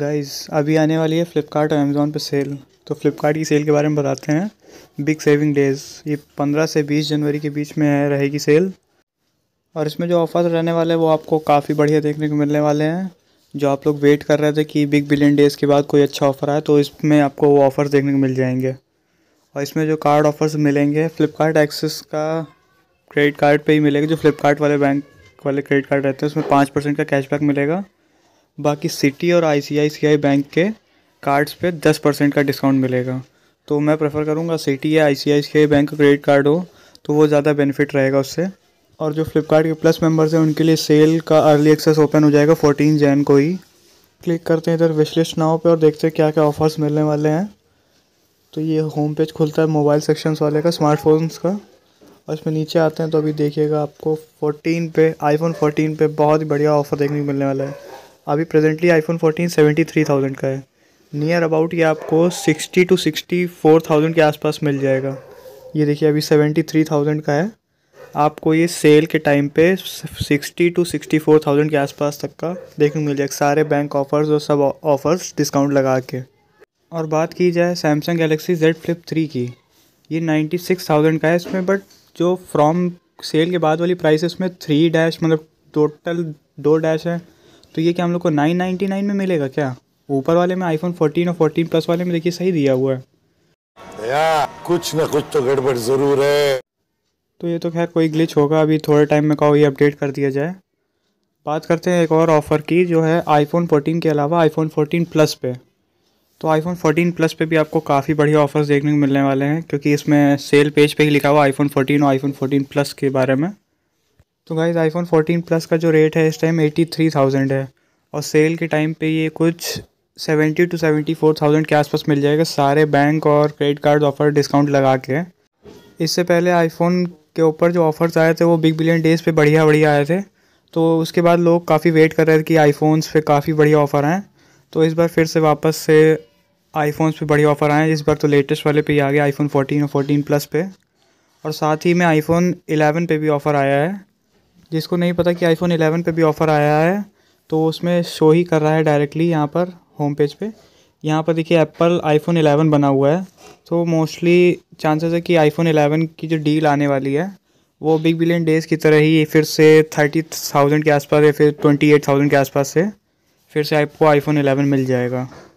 guys अभी आने वाली है फ्लिपकार्ट और अमेज़ोन पर सेल तो फ्लिपकार्ट की सेल के बारे में बताते हैं बिग सेविंग डेज़ ये पंद्रह से बीस जनवरी के बीच में रहेगी सेल और इसमें जो ऑफर रहने वाले हैं वो आपको काफ़ी बढ़िया देखने को मिलने वाले हैं जो आप लोग वेट कर रहे थे कि बिग बिलियन डेज़ के बाद कोई अच्छा ऑफ़र आए तो इसमें आपको वो ऑफ़र्स देखने को मिल जाएंगे और इसमें जो कार्ड ऑफ़र्स मिलेंगे फ़्लिपकार्ट एक्सेस का क्रेडिट कार्ड पे ही मिलेगा जो फ्लिपकार्ट वाले बैंक वाले क्रेडिट कार्ड रहते हैं उसमें पाँच परसेंट का कैशबैक मिलेगा बाकी सिटी और आईसीआईसीआई बैंक के कार्ड्स पे दस परसेंट का डिस्काउंट मिलेगा तो मैं प्रेफर करूँगा सिटी या आईसीआईसीआई बैंक का क्रेडिट कार्ड हो तो वो ज़्यादा बेनिफिट रहेगा उससे और जो फ्लिपकार्ट के प्लस मेंबर्स हैं उनके लिए सेल का अर्ली एक्सेस ओपन हो जाएगा फोर्टीन जैन को ही क्लिक करते हैं इधर विश लिस्ट नाव पर और देखते हैं क्या क्या ऑफर्स मिलने वाले हैं तो ये होम पेज खुलता है मोबाइल सेक्शंस वाले का स्मार्टफोन्स का और इसमें नीचे आते हैं तो अभी देखिएगा आपको 14 पे आईफोन 14 पे बहुत ही बढ़िया ऑफर देखने को मिलने वाला है अभी प्रेजेंटली आईफोन 14 73,000 का है नियर अबाउट ये आपको 60 टू 64,000 के आसपास मिल जाएगा ये देखिए अभी 73,000 का है आपको ये सेल के टाइम पे 60 टू 64,000 के आसपास तक का देखने मिल जाएगा सारे बैंक ऑफर्स और सब ऑफर्स डिस्काउंट लगा के और बात की जाए Samsung Galaxy Z Flip three की ये थाउजेंड का है इसमें बट जो फ्रॉम सेल के बाद वाली प्राइस है उसमें थ्री डैश मतलब टोटल दो डैश है तो ये क्या हम लोग को नाइन नाइन्टी नाइन में मिलेगा क्या ऊपर वाले में आईफोन 14 और 14 प्लस वाले में देखिए सही दिया हुआ है या कुछ ना कुछ तो गड़बड़ ज़रूर है तो ये तो खैर कोई ग्लिच होगा अभी थोड़े टाइम में कहो ये अपडेट कर दिया जाए बात करते हैं एक और ऑफ़र की जो है आईफोन फोर्टीन के अलावा आईफोन फोर्टीन प्लस पे तो आईफोन फोर्टीन प्लस पे भी आपको काफ़ी बढ़िया ऑफर्स देखने को मिलने वाले हैं क्योंकि इसमें सेल पेज पे ही लिखा हुआ आईफोन फोर्टीन और आईफोन फ़ोर्टीन प्लस के बारे में तो गाइज़ आईफोन 14 प्लस का जो रेट है इस टाइम 83,000 है और सेल के टाइम पे ये कुछ 70 टू 74,000 के आसपास मिल जाएगा सारे बैंक और क्रेडिट कार्ड ऑफर डिस्काउंट लगा के इससे पहले आईफोन के ऊपर जो ऑफर्स आए थे वो बिग बिलियन डेज़ पे बढ़िया बढ़िया आए थे तो उसके बाद लोग काफ़ी वेट कर रहे थे कि आईफोन्स पे काफ़ी बढ़िया ऑफ़र आएँ तो इस बार फिर से वापस से आईफोन्स पे बढ़िया ऑफ़र आए इस बार तो लेटेस्ट वाले पे ही आ गया आईफोन 14 और 14 प्लस पे और साथ ही में आईफोन 11 पे भी ऑफ़र आया है जिसको नहीं पता कि आईफोन 11 पे भी ऑफ़र आया है तो उसमें शो ही कर रहा है डायरेक्टली यहाँ पर होम पेज पे यहाँ पर देखिए एप्पल आईफोन 11 बना हुआ है तो मोस्टली चांसेस है कि आईफोन 11 की जो डील आने वाली है वो बिग बिलियन डेज़ की तरह ही फिर से थर्टी थाउजेंड के आसपास या फिर ट्वेंटी एट थाउजेंड के आसपास से फिर से आपको आईफोन एलेवन मिल जाएगा